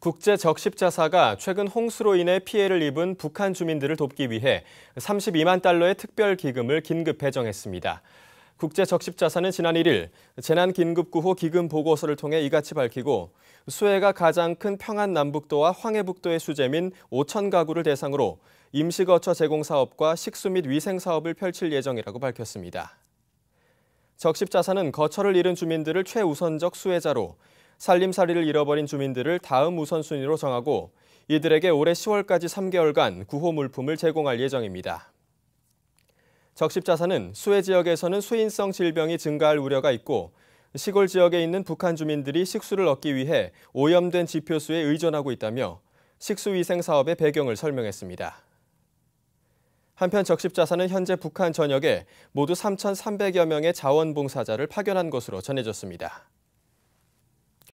국제적십자사가 최근 홍수로 인해 피해를 입은 북한 주민들을 돕기 위해 32만 달러의 특별 기금을 긴급 배정했습니다. 국제적십자사는 지난 1일 재난긴급구호 기금 보고서를 통해 이같이 밝히고 수해가 가장 큰 평안남북도와 황해북도의 수재민 5천 가구를 대상으로 임시거처 제공 사업과 식수 및 위생 사업을 펼칠 예정이라고 밝혔습니다. 적십자사는 거처를 잃은 주민들을 최우선적 수혜자로 살림살이를 잃어버린 주민들을 다음 우선순위로 정하고 이들에게 올해 10월까지 3개월간 구호 물품을 제공할 예정입니다. 적십자산은 수해 지역에서는 수인성 질병이 증가할 우려가 있고 시골 지역에 있는 북한 주민들이 식수를 얻기 위해 오염된 지표수에 의존하고 있다며 식수위생 사업의 배경을 설명했습니다. 한편 적십자산은 현재 북한 전역에 모두 3,300여 명의 자원봉사자를 파견한 것으로 전해졌습니다.